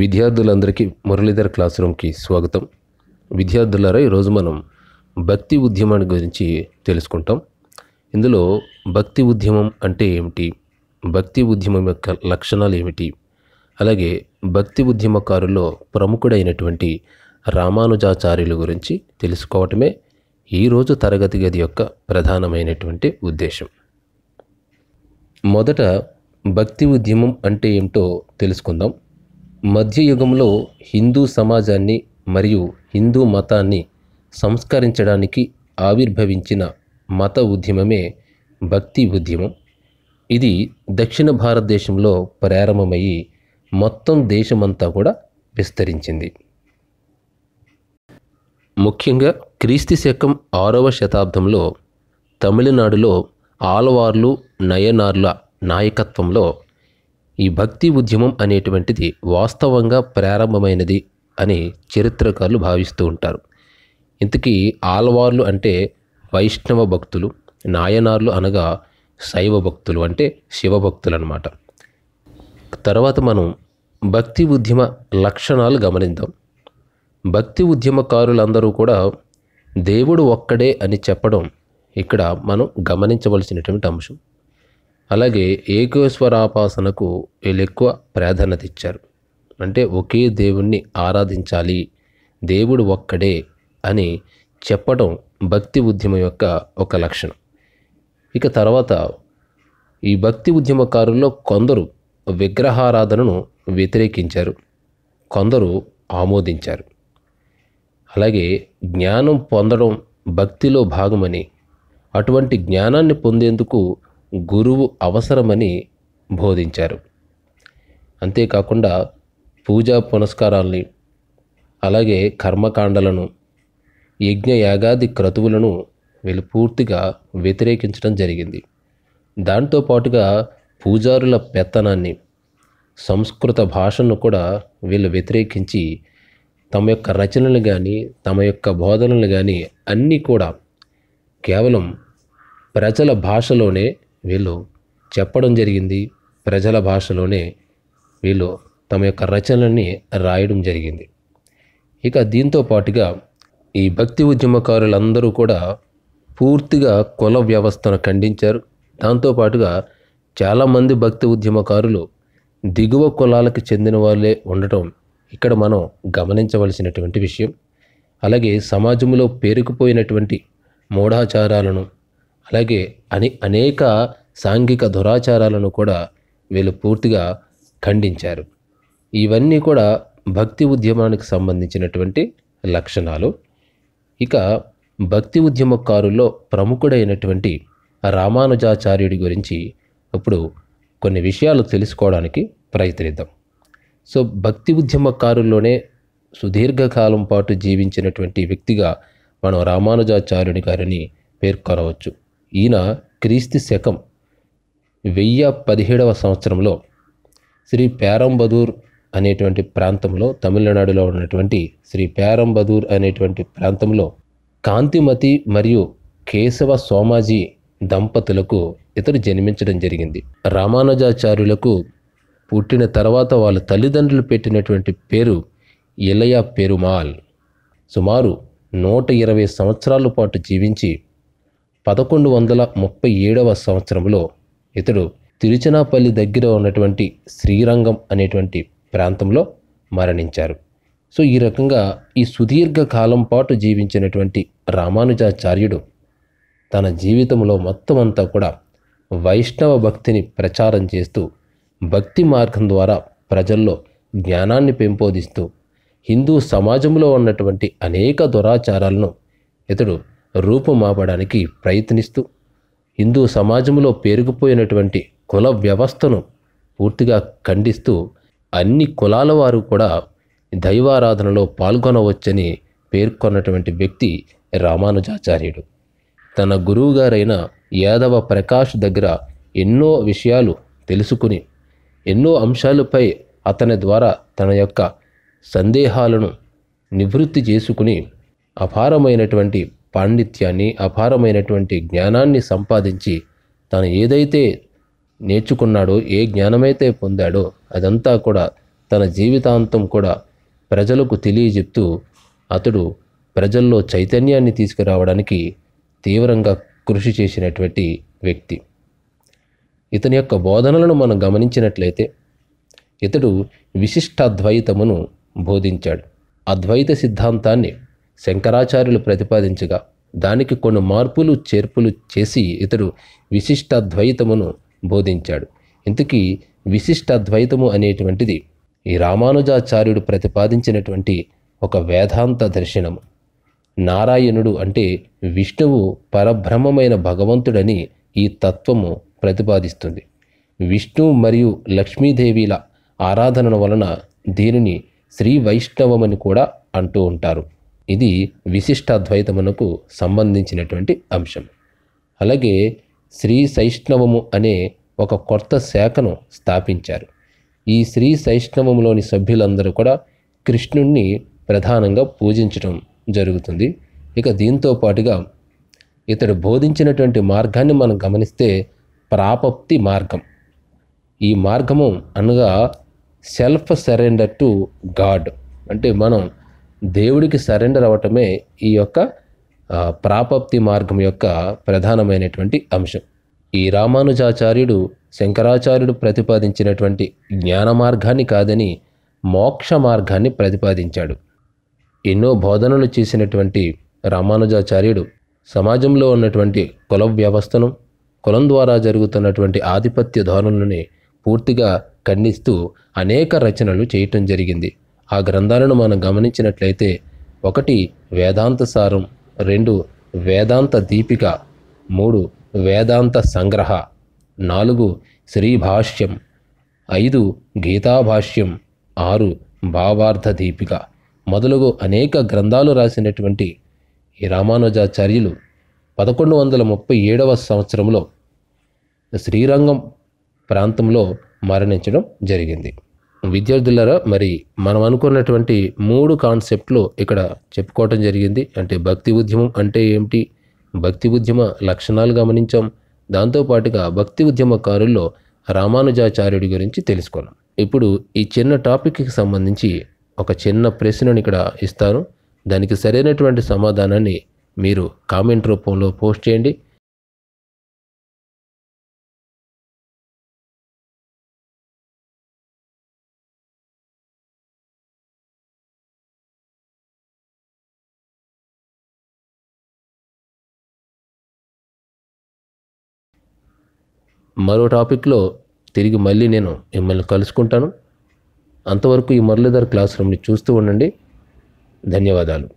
విద్యార్థులందరికీ మురళీధర్ క్లాస్ రూమ్కి స్వాగతం విద్యార్థులారా ఈరోజు మనం భక్తి ఉద్యమాన్ని గురించి తెలుసుకుంటాం ఇందులో భక్తి ఉద్యమం అంటే ఏమిటి భక్తి ఉద్యమం యొక్క లక్షణాలు ఏమిటి అలాగే భక్తి ఉద్యమకారుల్లో ప్రముఖుడైనటువంటి రామానుజాచార్యుల గురించి తెలుసుకోవటమే ఈరోజు తరగతి గది యొక్క ప్రధానమైనటువంటి ఉద్దేశం మొదట భక్తి ఉద్యమం అంటే ఏమిటో తెలుసుకుందాం మధ్యయుగంలో హిందూ సమాజాన్ని మరియు హిందూ మతాన్ని సంస్కరించడానికి ఆవిర్భవించిన మత ఉద్యమమే భక్తి ఉద్యమం ఇది దక్షిణ భారతదేశంలో ప్రారంభమయ్యి మొత్తం దేశమంతా కూడా విస్తరించింది ముఖ్యంగా క్రీస్తు శకం ఆరవ శతాబ్దంలో తమిళనాడులో ఆలవార్లు నయనార్ల నాయకత్వంలో ఈ భక్తి ఉద్యమం అనేటువంటిది వాస్తవంగా ప్రారంభమైనది అని చరిత్రకారులు భావిస్తూ ఉంటారు ఇంతకీ ఆల్వార్లు అంటే వైష్ణవ భక్తులు నాయనార్లు అనగా శైవ భక్తులు అంటే శివభక్తులు అనమాట తర్వాత మనం భక్తి ఉద్యమ లక్షణాలు గమనిద్దాం భక్తి ఉద్యమకారులందరూ కూడా దేవుడు ఒక్కడే అని చెప్పడం ఇక్కడ మనం గమనించవలసినటువంటి అంశం అలాగే ఏకేశ్వరాపాసనకు వీళ్ళు ఎక్కువ ప్రాధాన్యత ఇచ్చారు అంటే ఒకే దేవుణ్ణి ఆరాధించాలి దేవుడు ఒక్కడే అని చెప్పడం భక్తి ఉద్యమం యొక్క ఒక లక్షణం ఇక తర్వాత ఈ భక్తి ఉద్యమకారుల్లో కొందరు విగ్రహారాధనను వ్యతిరేకించారు కొందరు ఆమోదించారు అలాగే జ్ఞానం పొందడం భక్తిలో భాగమని అటువంటి జ్ఞానాన్ని పొందేందుకు గురువు అవసరమని బోధించారు అంతేకాకుండా పూజా పునస్కారాల్ని అలాగే కర్మకాండలను యజ్ఞయాగాది క్రతువులను వీళ్ళు పూర్తిగా వ్యతిరేకించడం జరిగింది దాంతో పాటుగా పూజారుల పెత్తనాన్ని సంస్కృత భాషను కూడా వీళ్ళు వ్యతిరేకించి తమ యొక్క రచనలు కానీ తమ యొక్క బోధనలు కానీ అన్నీ కూడా కేవలం ప్రజల భాషలోనే వీళ్ళు చెప్పడం జరిగింది ప్రజల భాషలోనే వీళ్ళు తమ యొక్క రచనల్ని రాయడం జరిగింది ఇక దీంతో పాటుగా ఈ భక్తి ఉద్యమకారులందరూ కూడా పూర్తిగా కుల వ్యవస్థను ఖండించారు దాంతోపాటుగా చాలామంది భక్తి ఉద్యమకారులు దిగువ కులాలకు చెందిన వాళ్ళే ఉండటం ఇక్కడ మనం గమనించవలసినటువంటి విషయం అలాగే సమాజంలో పేరుకుపోయినటువంటి మూఢాచారాలను అలాగే అని అనేక సాంఘిక దురాచారాలను కూడా వీళ్ళు పూర్తిగా ఖండించారు ఇవన్నీ కూడా భక్తి ఉద్యమానికి సంబంధించినటువంటి లక్షణాలు ఇక భక్తి ఉద్యమకారుల్లో ప్రముఖుడైనటువంటి రామానుజాచార్యుడి గురించి ఇప్పుడు కొన్ని విషయాలు తెలుసుకోవడానికి ప్రయత్నిద్దాం సో భక్తి ఉద్యమకారుల్లోనే సుదీర్ఘకాలం పాటు జీవించినటువంటి వ్యక్తిగా మనం రామానుజాచార్యుడి గారిని పేర్కొనవచ్చు ఈయన క్రీస్తు శకం వెయ్య పదిహేడవ సంవత్సరంలో శ్రీ పేరంబదూర్ అనేటువంటి ప్రాంతంలో తమిళనాడులో ఉన్నటువంటి శ్రీ పేరంబదూర్ అనేటువంటి ప్రాంతంలో కాంతిమతి మరియు కేశవ సోమాజీ దంపతులకు ఇతడు జన్మించడం జరిగింది రామానుజాచార్యులకు పుట్టిన తర్వాత వాళ్ళ తల్లిదండ్రులు పెట్టినటువంటి పేరు ఇలయ పెరుమాల్ సుమారు నూట ఇరవై సంవత్సరాల పాటు జీవించి పదకొండు వందల ముప్పై ఏడవ సంవత్సరంలో ఇతడు తిరుచనాపల్లి దగ్గర ఉన్నటువంటి శ్రీరంగం అనేటువంటి ప్రాంతంలో మరణించారు సో ఈ రకంగా ఈ సుదీర్ఘ కాలం పాటు జీవించినటువంటి రామానుజాచార్యుడు తన జీవితంలో మొత్తం అంతా కూడా వైష్ణవ భక్తిని ప్రచారం చేస్తూ భక్తి మార్గం ద్వారా ప్రజల్లో జ్ఞానాన్ని పెంపొదిస్తూ హిందూ సమాజంలో ఉన్నటువంటి అనేక దురాచారాలను ఇతడు రూపుమాపడానికి ప్రయత్నిస్తూ హిందూ సమాజంలో పేరుకుపోయినటువంటి కుల వ్యవస్థను పూర్తిగా ఖండిస్తూ అన్ని కులాల వారు కూడా దైవారాధనలో పాల్గొనవచ్చని పేర్కొన్నటువంటి వ్యక్తి రామానుజాచార్యుడు తన గురువుగారైన యాదవ ప్రకాష్ దగ్గర ఎన్నో విషయాలు తెలుసుకుని ఎన్నో అంశాలపై అతని ద్వారా తన యొక్క సందేహాలను నివృత్తి చేసుకుని అపారమైనటువంటి పాండిత్యాన్ని అపారమైనటువంటి జ్ఞానాన్ని సంపాదించి తను ఏదైతే నేర్చుకున్నాడో ఏ జ్ఞానమైతే పొందాడో అదంతా కూడా తన జీవితాంతం కూడా ప్రజలకు తెలియజెప్తూ అతడు ప్రజల్లో చైతన్యాన్ని తీసుకురావడానికి తీవ్రంగా కృషి చేసినటువంటి వ్యక్తి ఇతని యొక్క బోధనలను మనం గమనించినట్లయితే ఇతడు విశిష్టాద్వైతమును బోధించాడు అద్వైత సిద్ధాంతాన్ని శంకరాచార్యులు ప్రతిపాదించగా దానికి కొన్ని మార్పులు చేర్పులు చేసి ఇతడు విశిష్టద్వైతమును బోధించాడు ఇంతకీ విశిష్టద్వైతము అనేటువంటిది ఈ రామానుజాచార్యుడు ప్రతిపాదించినటువంటి ఒక వేదాంత దర్శనము నారాయణుడు అంటే విష్ణువు పరబ్రహ్మమైన భగవంతుడని ఈ తత్వము ప్రతిపాదిస్తుంది విష్ణు మరియు లక్ష్మీదేవిల ఆరాధన వలన దీనిని శ్రీ వైష్ణవమని కూడా అంటూ ఉంటారు ఇది విశిష్టాద్వైతమునకు సంబంధించినటువంటి అంశం అలాగే శ్రీ శైష్ణవము అనే ఒక కొత్త శాఖను స్థాపించారు ఈ శ్రీ శైష్ణవంలోని సభ్యులందరూ కూడా కృష్ణుణ్ణి ప్రధానంగా పూజించడం జరుగుతుంది ఇక దీంతో పాటుగా ఇతడు బోధించినటువంటి మార్గాన్ని మనం గమనిస్తే ప్రాపప్తి మార్గం ఈ మార్గము అనగా సెల్ఫ్ సరెండర్ టు గాడ్ అంటే మనం దేవుడికి సరెండర్ అవ్వటమే ఈ యొక్క ప్రాపప్తి మార్గం యొక్క ప్రధానమైనటువంటి అంశం ఈ రామానుజాచార్యుడు శంకరాచార్యుడు ప్రతిపాదించినటువంటి జ్ఞాన మార్గాన్ని కాదని మోక్ష మార్గాన్ని ప్రతిపాదించాడు ఎన్నో బోధనలు చేసినటువంటి రామానుజాచార్యుడు సమాజంలో ఉన్నటువంటి కుల వ్యవస్థను కులం ద్వారా జరుగుతున్నటువంటి ఆధిపత్య ధోరణులని పూర్తిగా ఖండిస్తూ అనేక రచనలు చేయటం జరిగింది ఆ గ్రంథాలను మనం గమనించినట్లయితే ఒకటి వేదాంత సారం రెండు వేదాంత దీపిక మూడు వేదాంత సంగ్రహ నాలుగు శ్రీభాష్యం ఐదు గీతాభాష్యం ఆరు భావార్థ దీపిక మొదలుగు అనేక గ్రంథాలు రాసినటువంటి ఈ రామానుజాచార్యులు పదకొండు వందల ముప్పై ఏడవ సంవత్సరంలో శ్రీరంగం ప్రాంతంలో మరణించడం జరిగింది విద్యార్థులరా మరి మనం అనుకున్నటువంటి మూడు కాన్సెప్ట్లు ఇక్కడ చెప్పుకోవటం జరిగింది అంటే భక్తి ఉద్యమం అంటే ఏమిటి భక్తి ఉద్యమ లక్షణాలు గమనించాం దాంతోపాటుగా భక్తి ఉద్యమకారుల్లో రామానుజాచార్యుడి గురించి తెలుసుకున్నాం ఇప్పుడు ఈ చిన్న టాపిక్కి సంబంధించి ఒక చిన్న ప్రశ్నను ఇక్కడ ఇస్తాను దానికి సరైనటువంటి సమాధానాన్ని మీరు కామెంట్ రూపంలో పోస్ట్ చేయండి మరో టాపిక్లో తిరిగి మళ్ళీ నేను మిమ్మల్ని కలుసుకుంటాను అంతవరకు ఈ మురళీధర్ క్లాస్ రూమ్ని చూస్తూ ఉండండి ధన్యవాదాలు